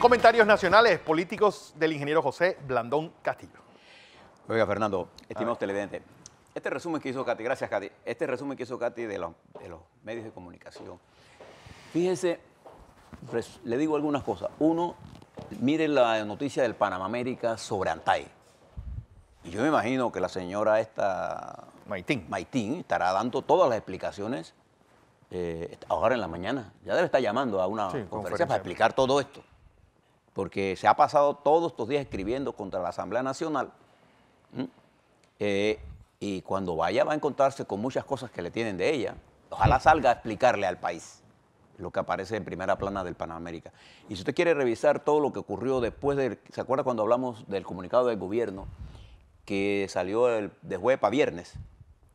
Comentarios nacionales políticos del ingeniero José Blandón Castillo. Oiga, Fernando, estimados televidentes, este resumen que hizo Katy, gracias Katy, este resumen que hizo Katy de los, medios de comunicación, fíjense, pues, le digo algunas cosas. Uno, mire la noticia del Panamá América sobre Antay. Y yo me imagino que la señora esta... Maitín. Maitín estará dando todas las explicaciones eh, ahora en la mañana. Ya debe estar llamando a una conferencia, para explicar todo esto porque se ha pasado todos estos días escribiendo contra la Asamblea Nacional, eh, y cuando vaya va a encontrarse con muchas cosas que le tienen de ella. Ojalá salga a explicarle al país lo que aparece en primera plana del Panamérica. Y si usted quiere revisar todo lo que ocurrió después del, ¿se acuerda cuando hablamos del comunicado del gobierno que salió de jueves a viernes?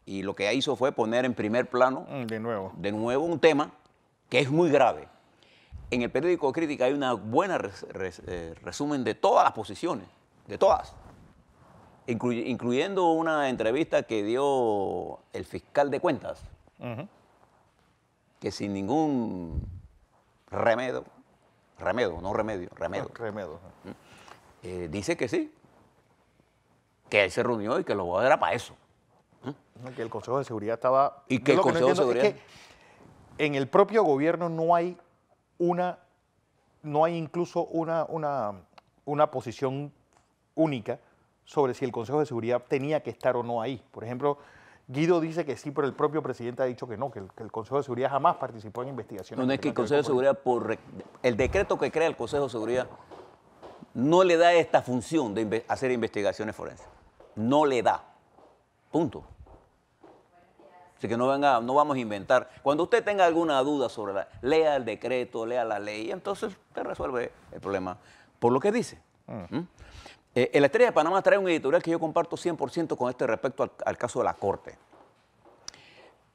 Y lo que hizo fue poner en primer plano mm, de nuevo, de nuevo un tema que es muy grave en el periódico Crítica hay una buena eh, resumen de todas las posiciones, de todas, incluyendo una entrevista que dio el fiscal de cuentas, que sin ningún remedio, remedio, no remedio, remedio, ah, mm. eh, dice que sí, que él se reunió y que lo va a para eso. Mm. Que el Consejo de Seguridad estaba... Y que el Consejo de Seguridad... en el propio gobierno no hay una, no hay incluso una, una, una posición única sobre si el Consejo de Seguridad tenía que estar o no ahí. Por ejemplo, Guido dice que sí, pero el propio presidente ha dicho que no, que el, Consejo de Seguridad jamás participó en investigaciones. es que el Consejo de Seguridad, por el decreto que crea el Consejo de Seguridad, no le da esta función de hacer investigaciones forenses. No le da. Punto. Este, que no, venga, no vamos a inventar. Cuando usted tenga alguna duda sobre la, lea el decreto, lea la ley, entonces usted resuelve el problema por lo que dice. Mm. ¿Mm? el eh, eh, Estrella de Panamá trae un editorial que yo comparto 100% con este respecto al, caso de la Corte.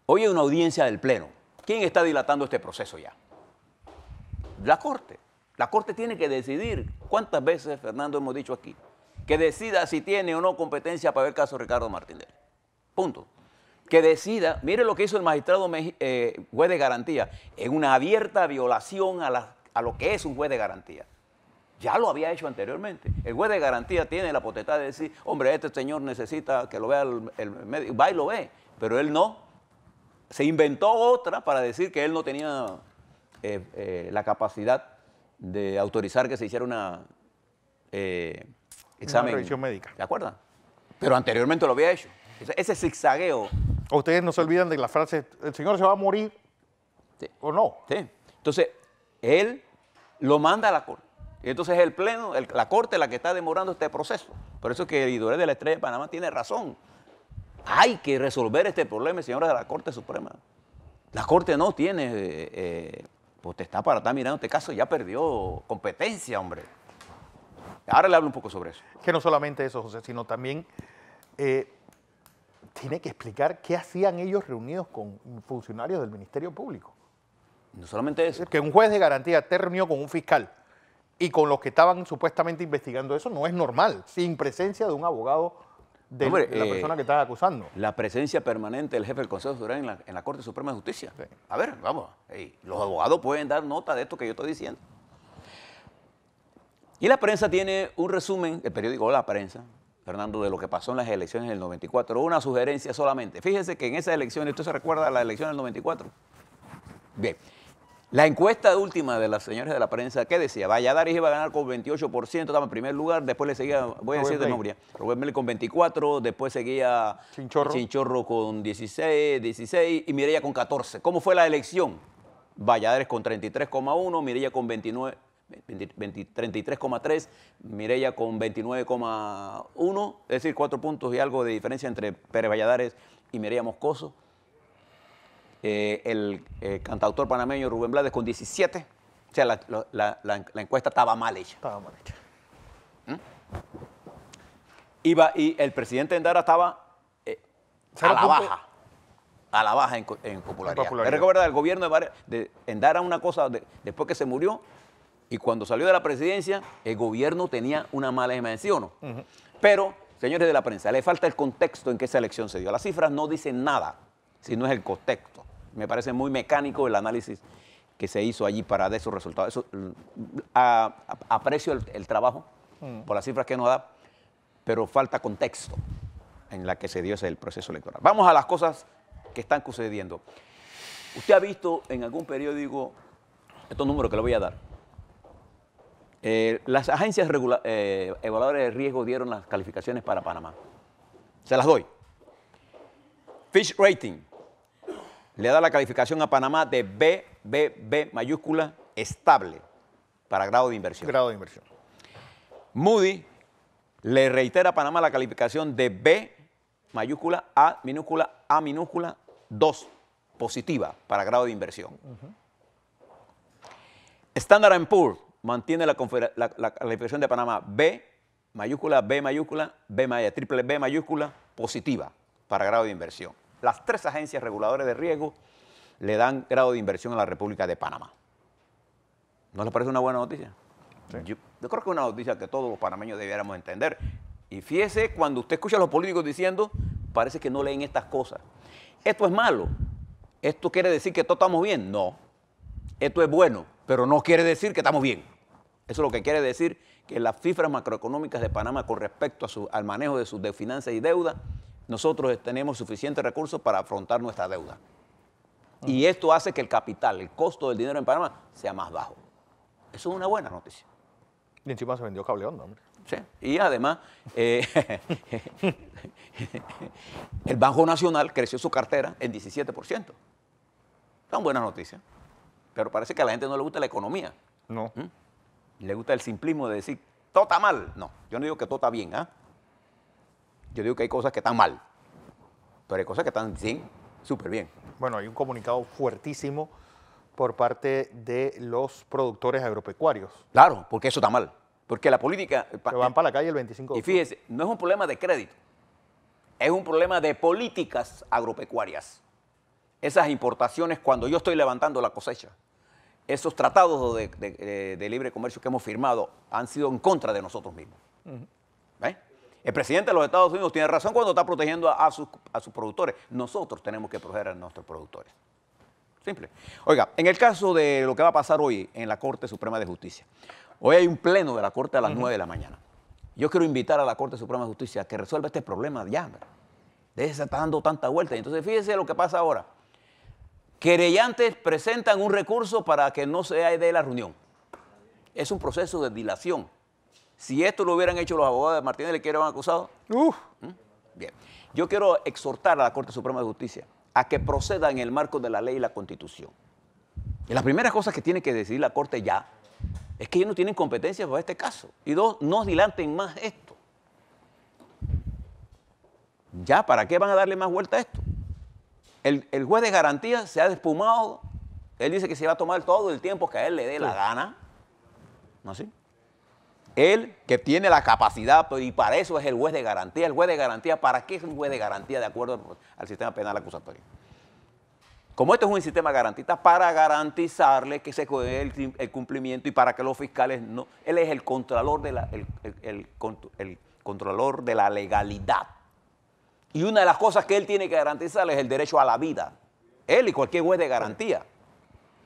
Hoy hay una audiencia del Pleno. ¿Quién está dilatando este proceso ya? La Corte. La Corte tiene que decidir cuántas veces, Fernando, hemos dicho aquí, que decida si tiene o no competencia para ver el caso Ricardo Martínez. Punto que decida, mire lo que hizo el magistrado eh, juez de garantía, en una abierta violación a, la, lo que es un juez de garantía. Ya lo había hecho anteriormente. El juez de garantía tiene la potestad de decir, hombre, este señor necesita que lo vea el, médico. Va y lo ve, pero él no. Se inventó otra para decir que él no tenía eh, eh, la capacidad de autorizar que se hiciera una examen. Una revisión médica. ¿De acuerdo? Pero anteriormente lo había hecho. Ese, ese zigzagueo ustedes no se olvidan de la frase, el Señor se va a morir o no? Sí. Entonces, Él lo manda a la corte. Y entonces es el pleno, la corte la que está demorando este proceso. Por eso es que el Editores de la Estrella de Panamá tiene razón. Hay que resolver este problema, señores de la Corte Suprema. La Corte no tiene eh, eh pues está para estar mirando este caso, ya perdió competencia, hombre. Ahora le hablo un poco sobre eso. Que no solamente eso, José, sino también eh, tiene que explicar qué hacían ellos reunidos con funcionarios del Ministerio Público. No solamente eso. Que un juez de garantía te con un fiscal y con los que estaban supuestamente investigando eso no es normal, sin presencia de un abogado de, la eh, persona que está acusando. La presencia permanente del jefe del Consejo Federal en la, en la Corte Suprema de Justicia. A ver, vamos, los abogados pueden dar nota de esto que yo estoy diciendo. Y la prensa tiene un resumen, el periódico La Prensa, Fernando, de lo que pasó en las elecciones del 94. Una sugerencia solamente. Fíjese que en esas elecciones, ¿usted se recuerda a las elecciones del 94? Bien. La encuesta última de las señores de la prensa, ¿qué decía? Valladares iba a ganar con 28%, estaba en primer lugar, después le seguía, voy a decir de nombre, Rubén Meli con 24, después seguía Chinchorro. con 16, 16 y Mireya con 14. ¿Cómo fue la elección? Valladares con 33,1, Mireya con 29, 33,3, Mireya con 29,1, es decir, cuatro puntos y algo de diferencia entre Pérez Valladares y Mireya Moscoso. Eh, el eh, cantautor panameño Rubén Blades con 17. O sea, la, encuesta estaba mal hecha. Estaba mal hecha. ¿Mm? Iba, y el presidente Endara estaba eh, a la baja. A la baja en, popularidad. el gobierno de, de Endara una cosa, después que se murió, y cuando salió de la presidencia, el gobierno tenía una mala imagen, ¿sí o no? Pero, señores de la prensa, le falta el contexto en que esa elección se dio. Las cifras no dicen nada, si no es el contexto. Me parece muy mecánico el análisis que se hizo allí para de esos resultados. aprecio el, trabajo mm. por las cifras que nos da, pero falta contexto en la que se dio ese el proceso electoral. Vamos a las cosas que están sucediendo. Usted ha visto en algún periódico estos números que le voy a dar eh, las agencias eh, evaluadoras de riesgo dieron las calificaciones para Panamá. Se las doy. Fish Rating le da la calificación a Panamá de B, B, B mayúscula estable para grado de inversión. Grado de inversión. Moody le reitera a Panamá la calificación de B mayúscula A minúscula A minúscula 2 positiva para grado de inversión. Standard Poor's mantiene la, la, de Panamá B mayúscula, B mayúscula, B mayúscula, triple B mayúscula, positiva para grado de inversión. Las tres agencias reguladoras de riesgo le dan grado de inversión a la República de Panamá. ¿No les parece una buena noticia? Yo, creo que es una noticia que todos los panameños debiéramos entender. Y fíjese, cuando usted escucha a los políticos diciendo, parece que no leen estas cosas. Esto es malo. ¿Esto quiere decir que todos estamos bien? No esto es bueno, pero no quiere decir que estamos bien. Eso es lo que quiere decir que las cifras macroeconómicas de Panamá con respecto al manejo de sus finanzas y deuda, nosotros tenemos suficientes recursos para afrontar nuestra deuda. Y esto hace que el capital, el costo del dinero en Panamá, sea más bajo. Eso es una buena noticia. Y encima se vendió cableón, hombre. Sí. Y además, eh, el Banco Nacional creció su cartera en 17%. Son buenas noticias. Pero parece que a la gente no le gusta la economía. No. ¿Mm? Le gusta el simplismo de decir, todo está mal. No, yo no digo que todo está bien, ¿ah? Yo digo que hay cosas que están mal, pero hay cosas que están sí, súper bien. Bueno, hay un comunicado fuertísimo por parte de los productores agropecuarios. Claro, porque eso está mal. Porque la política... Eh, pero van eh, para la calle el 25 de Y fíjese, no es un problema de crédito, es un problema de políticas agropecuarias. Esas importaciones cuando yo estoy levantando la cosecha esos tratados de, libre comercio que hemos firmado han sido en contra de nosotros mismos. El presidente de los Estados Unidos tiene razón cuando está protegiendo a, sus, productores. Nosotros tenemos que proteger a nuestros productores. Simple. Oiga, en el caso de lo que va a pasar hoy en la Corte Suprema de Justicia, hoy hay un pleno de la Corte a las 9 de la mañana. Yo quiero invitar a la Corte Suprema de Justicia a que resuelva este problema de ya. Deje está dando tanta vuelta. entonces fíjese lo que pasa ahora. Querellantes presentan un recurso para que no se dé la reunión. Es un proceso de dilación. Si esto lo hubieran hecho los abogados de Martínez le quieran acusado. Uf. ¿Mm? Bien. Yo quiero exhortar a la Corte Suprema de Justicia a que proceda en el marco de la ley y la constitución. Y las primeras cosas que tiene que decidir la Corte ya es que ellos no tienen competencias para este caso. Y dos, no dilanten más esto. Ya, ¿para qué van a darle más vuelta a esto? El, juez de garantía se ha despumado. Él dice que se va a tomar todo el tiempo que a él le dé la gana. ¿No así? Él que tiene la capacidad, y para eso es el juez de garantía. El juez de garantía, ¿para qué es un juez de garantía de acuerdo al sistema penal acusatorio? Como esto es un sistema garantista, para garantizarle que se el, el cumplimiento y para que los fiscales no. Él es el controlador el, de la legalidad. Y una de las cosas que él tiene que garantizar es el derecho a la vida. Él y cualquier juez de garantía.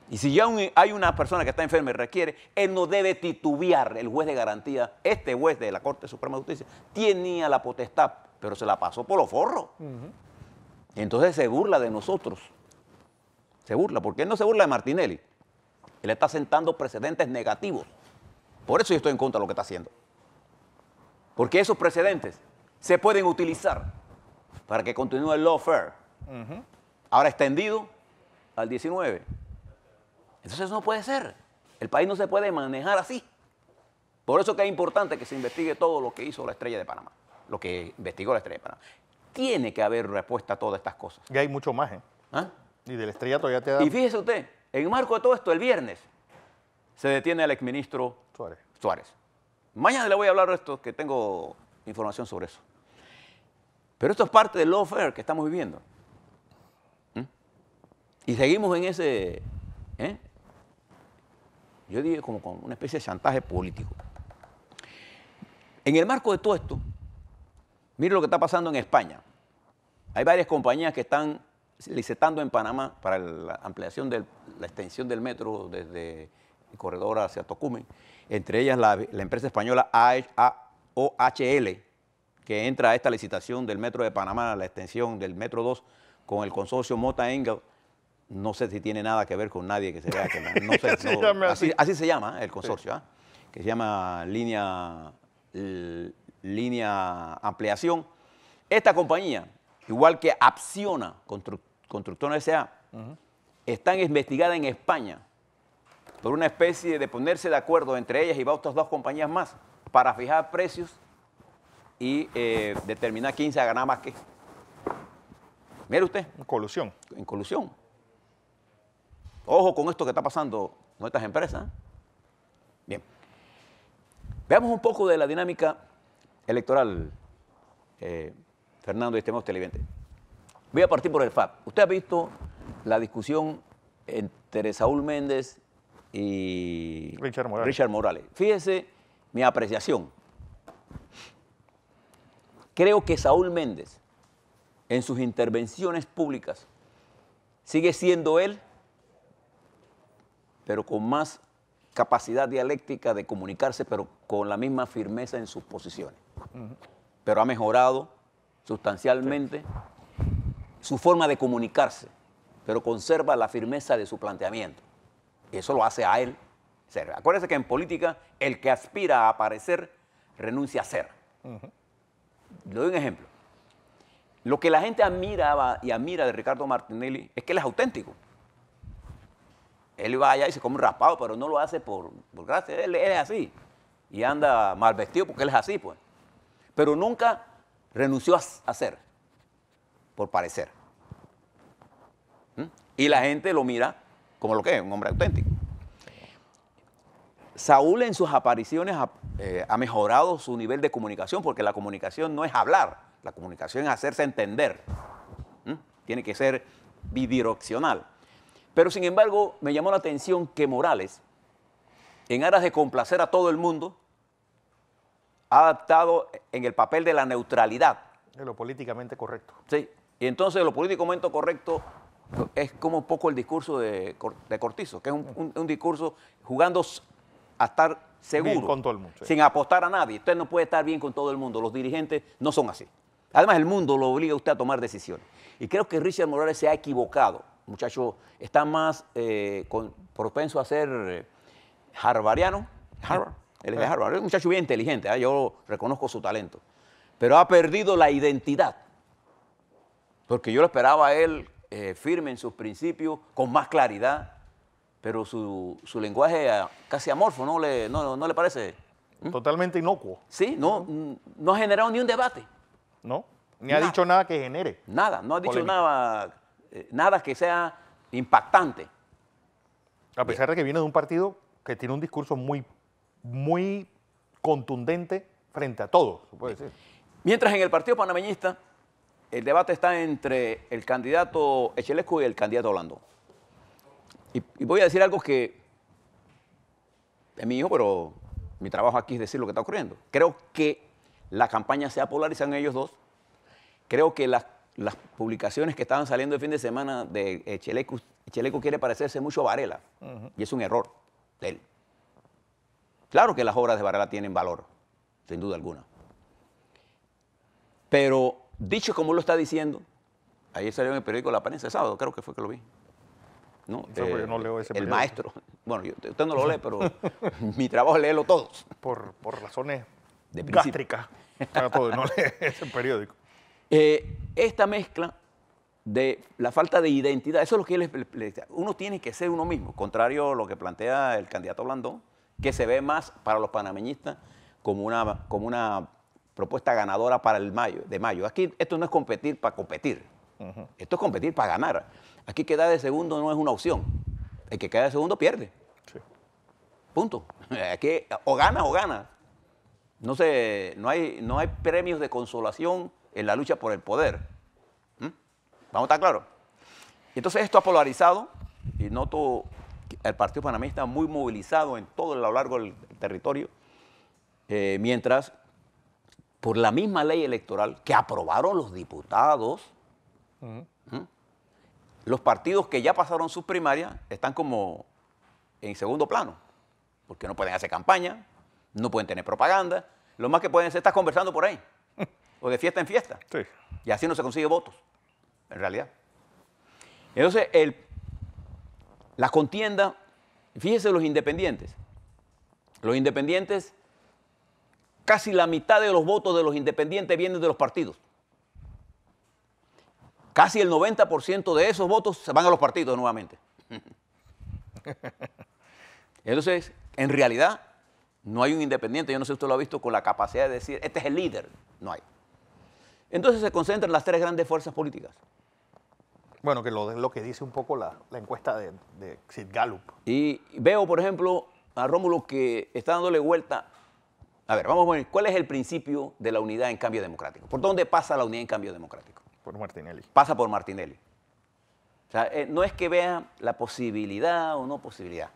Y si ya hay una persona que está enferma y requiere, él no debe titubear. El juez de garantía, este juez de la Corte Suprema de Justicia, tenía la potestad, pero se la pasó por los forros. Entonces se burla de nosotros. Se burla, porque él no se burla de Martinelli. Él está sentando precedentes negativos. Por eso yo estoy en contra de lo que está haciendo. Porque esos precedentes se pueden utilizar para que continúe el law fair, Ahora extendido al 19. Entonces eso no puede ser. El país no se puede manejar así. Por eso que es importante que se investigue todo lo que hizo la estrella de Panamá, lo que investigó la estrella de Panamá. Tiene que haber respuesta a todas estas cosas. Y hay mucho más, ¿eh? ¿Ah? Y de la estrella todavía te da... Y fíjese usted, en marco de todo esto, el viernes, se detiene al exministro Suárez. Suárez. Mañana le voy a hablar de esto, que tengo información sobre eso. Pero esto es parte del lawfare que estamos viviendo. ¿Mm? Y seguimos en ese, ¿eh? yo digo como con una especie de chantaje político. En el marco de todo esto, mire lo que está pasando en España. Hay varias compañías que están licitando en Panamá para la ampliación de la extensión del metro desde el corredor hacia Tocumen, entre ellas la, empresa española OHL, que entra a esta licitación del Metro de Panamá, la extensión del Metro 2, con el consorcio Mota Engel, no sé si tiene nada que ver con nadie que se vea que no, así, se llama el consorcio, ¿ah? que se llama línea, línea Ampliación. Esta compañía, igual que Acciona Constructora S.A., están investigadas en España por una especie de ponerse de acuerdo entre ellas y va otras dos compañías más para fijar precios y eh, determinar quién se ganado más que. Mire usted. En colusión. En colusión. Ojo con esto que está pasando en nuestras empresas. Bien. Veamos un poco de la dinámica electoral, eh, Fernando y televidente Televidente. Voy a partir por el FAP. Usted ha visto la discusión entre Saúl Méndez y Richard Morales. Fíjese mi apreciación. Creo que Saúl Méndez, en sus intervenciones públicas, sigue siendo él, pero con más capacidad dialéctica de comunicarse, pero con la misma firmeza en sus posiciones. Pero ha mejorado sustancialmente su forma de comunicarse, pero conserva la firmeza de su planteamiento. eso lo hace a él ser. Acuérdense que en política el que aspira a aparecer renuncia a ser. Le doy un ejemplo. Lo que la gente admiraba y admira de Ricardo Martinelli es que él es auténtico. Él va allá y se come un raspado, pero no lo hace por, gracia. Él, es así. Y anda mal vestido porque él es así, pues. Pero nunca renunció a, ser, por parecer. ¿Mm? Y la gente lo mira como lo que es, un hombre auténtico. Saúl en sus apariciones eh, ha mejorado su nivel de comunicación, porque la comunicación no es hablar, la comunicación es hacerse entender. Tiene que ser bidireccional. Pero sin embargo, me llamó la atención que Morales, en aras de complacer a todo el mundo, ha adaptado en el papel de la neutralidad. De lo políticamente correcto. Sí, y entonces lo políticamente correcto es como un poco el discurso de, Cortizo, que es un discurso jugando a estar seguro. Sin apostar a nadie. Usted no puede estar bien con todo el mundo. Los dirigentes no son así. Además, el mundo lo obliga a usted a tomar decisiones. Y creo que Richard Morales se ha equivocado. Muchacho, está más eh, propenso a ser eh, harvardiano Harvard. Él es Harvard. Es un muchacho bien inteligente. ¿eh? Yo reconozco su talento. Pero ha perdido la identidad. Porque yo lo esperaba a él firme en sus principios, con más claridad, pero su, lenguaje ah, casi amorfo, ¿no le, no, le parece? Totalmente inocuo. Sí, no, no, ha generado ni un debate. No, ni ha dicho nada que genere. Nada, no ha dicho nada, eh, nada que sea impactante. A pesar de que viene de un partido que tiene un discurso muy, muy contundente frente a todos, se puede decir. Mientras en el partido panameñista, el debate está entre el candidato Echelescu y el candidato Orlando. Y, voy a decir algo que es mi hijo, pero mi trabajo aquí es decir lo que está ocurriendo. Creo que la campaña se ha polarizado en ellos dos. Creo que las, publicaciones que estaban saliendo el fin de semana de eh, Cheleco, Cheleco quiere parecerse mucho a Varela. Y es un error de él. Claro que las obras de Varela tienen valor, sin duda alguna. Pero dicho como lo está diciendo, ayer salió en el periódico La Prensa, el sábado creo que fue que lo vi, ¿no? Eh, el maestro. Bueno, yo, usted no lo lee, pero mi trabajo es leerlo todos. Por, razones de gástricas. no leer ese periódico. Eh, esta mezcla de la falta de identidad, eso es lo que él uno tiene que ser uno mismo, contrario a lo que plantea el candidato Blandón, que se ve más para los panameñistas como una, como una propuesta ganadora para el mayo, de mayo. Aquí esto no es competir para competir, esto es competir para ganar. Aquí quedar de segundo no es una opción. El que queda de segundo pierde. Punto. Aquí o gana o gana. No, no, hay, no hay premios de consolación en la lucha por el poder. ¿Mm? ¿Vamos a estar claros? Entonces esto ha polarizado y noto el Partido Panamista muy movilizado en todo a lo largo del territorio, eh, mientras por la misma ley electoral que aprobaron los diputados, ¿Mm? Los partidos que ya pasaron sus primarias están como en segundo plano, porque no pueden hacer campaña, no pueden tener propaganda, lo más que pueden hacer es estar conversando por ahí, o de fiesta en fiesta. Y así no se consigue votos, en realidad. Entonces, la contienda, fíjense los independientes, los independientes, casi la mitad de los votos de los independientes vienen de los partidos casi el 90% de esos votos se van a los partidos nuevamente. Entonces, en realidad, no hay un independiente, yo no sé si usted lo ha visto, con la capacidad de decir, este es el líder, no hay. Entonces se concentran las tres grandes fuerzas políticas. Bueno, que lo, lo que dice un poco la, encuesta de, de Sid Gallup. Y veo, por ejemplo, a Rómulo que está dándole vuelta. A ver, vamos a ver, ¿cuál es el principio de la unidad en cambio democrático? ¿Por dónde pasa la unidad en cambio democrático? Por Martinelli. Pasa por Martinelli. O sea, eh, no es que vea la posibilidad o no posibilidad.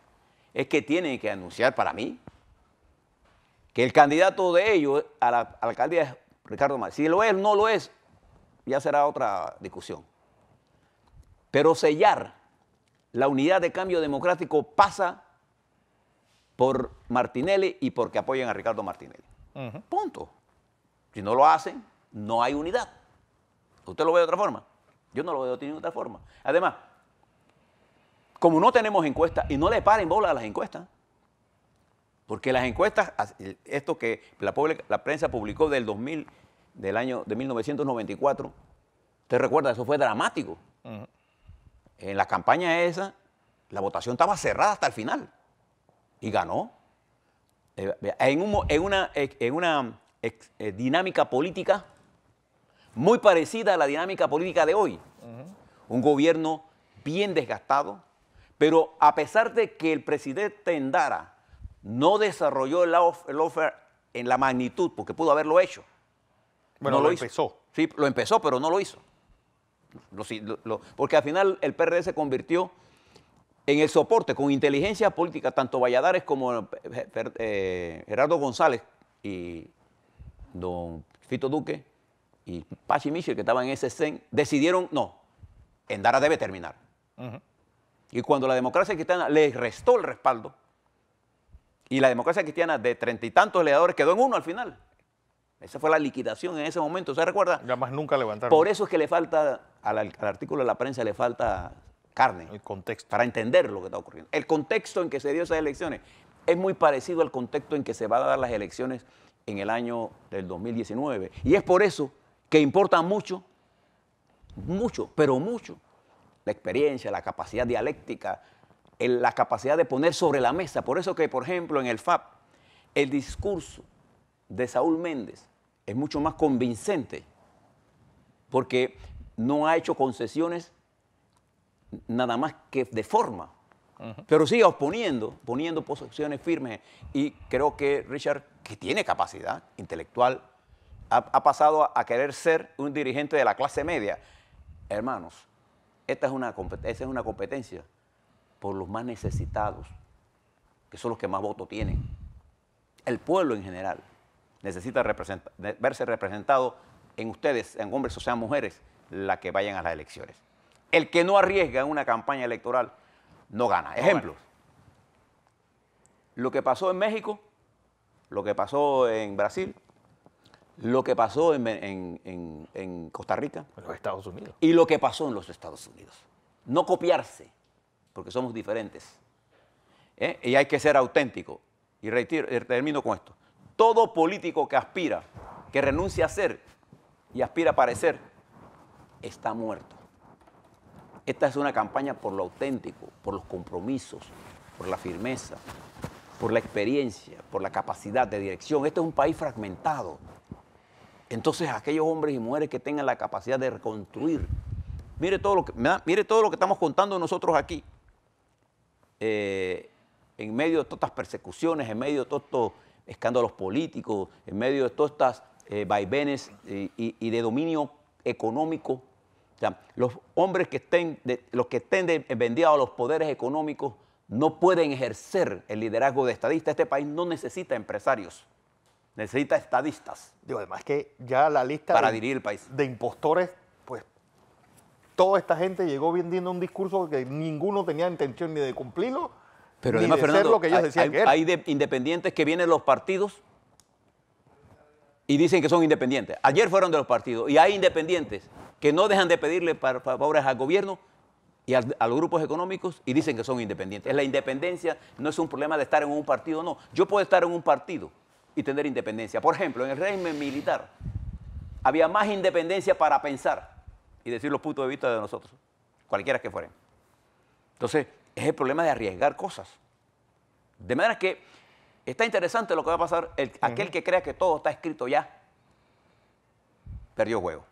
Es que tienen que anunciar para mí que el candidato de ellos a la, alcaldía es Ricardo Martínez Si lo es, no lo es, ya será otra discusión. Pero sellar la unidad de cambio democrático pasa por Martinelli y porque apoyen a Ricardo Martinelli. Punto. Si no lo hacen, no hay unidad. ¿Usted lo ve de otra forma? Yo no lo veo de otra forma. Además, como no tenemos encuestas y no le paren bola a las encuestas, porque las encuestas, esto que la, prensa publicó del 2000, del año de 1994, te recuerda, eso fue dramático. En la campaña esa, la votación estaba cerrada hasta el final y ganó. Eh, en, una, eh, dinámica política muy parecida a la dinámica política de hoy. Un gobierno bien desgastado, pero a pesar de que el presidente Endara no desarrolló el, offer en la magnitud, porque pudo haberlo hecho. Bueno, no lo, lo empezó. Sí, lo empezó, pero no lo hizo. porque al final el PRD se convirtió en el soporte con inteligencia política, tanto Valladares como eh, eh, Gerardo González y don Fito Duque y Pachi Michel, que estaba en ese CEN, decidieron, no, Endara debe terminar. Y cuando la democracia cristiana les restó el respaldo, y la democracia cristiana de treinta y tantos leadores quedó en uno al final. Esa fue la liquidación en ese momento, ¿se recuerda? Ya más nunca levantaron. Por eso es que le falta, al, artículo de la prensa le falta carne. El contexto. Para entender lo que está ocurriendo. El contexto en que se dio esas elecciones es muy parecido al contexto en que se van a dar las elecciones en el año del 2019. Y es por eso que importa mucho, mucho, pero mucho, la experiencia, la capacidad dialéctica, la capacidad de poner sobre la mesa. Por eso que, por ejemplo, en el FAP, el discurso de Saúl Méndez es mucho más convincente, porque no ha hecho concesiones nada más que de forma, pero sigue oponiendo, poniendo posiciones firmes. Y creo que Richard, que tiene capacidad intelectual, ha, pasado a, querer ser un dirigente de la clase media. Hermanos, esta es, una, es una competencia por los más necesitados, que son los que más voto tienen. El pueblo en general necesita verse representado en ustedes, en hombres o sean mujeres, las que vayan a las elecciones. El que no arriesga en una campaña electoral no gana. Ejemplos. Lo que pasó en México, lo que pasó en Brasil, lo que pasó en, Costa Rica. En los Estados Unidos. Y lo que pasó en los Estados Unidos. No copiarse, porque somos diferentes. ¿eh? Y hay que ser auténtico. Y termino con esto. Todo político que aspira, que renuncia a ser y aspira a parecer, está muerto. Esta es una campaña por lo auténtico, por los compromisos, por la firmeza, por la experiencia, por la capacidad de dirección. Este es un país fragmentado. Entonces aquellos hombres y mujeres que tengan la capacidad de reconstruir, mire todo lo que, mire todo lo que estamos contando nosotros aquí, eh, en medio de todas estas persecuciones, en medio de todos estos escándalos políticos, en medio de todas estas eh, vaivenes y, de dominio económico, los hombres que estén, los que estén vendidos a los poderes económicos no pueden ejercer el liderazgo de estadista. Este país no necesita empresarios necesita estadistas. Digo, además que ya la lista de, impostores, pues toda esta gente llegó vendiendo un discurso que ninguno tenía intención ni de cumplirlo, pero además, de lo ellos hay, decían hay independientes que vienen los partidos y dicen que son independientes. Ayer fueron de los partidos y hay independientes que no dejan de pedirle favores al gobierno y a, a, los grupos económicos y dicen que son independientes. La independencia no es un problema de estar en un partido, no. Yo puedo estar en un partido y tener independencia. Por ejemplo, en el régimen militar había más independencia para pensar y decir los puntos de vista de nosotros, cualquiera que fueran. Entonces, es el problema de arriesgar cosas. De manera que está interesante lo que va a pasar. Aquel que crea que todo está escrito ya, perdió juego.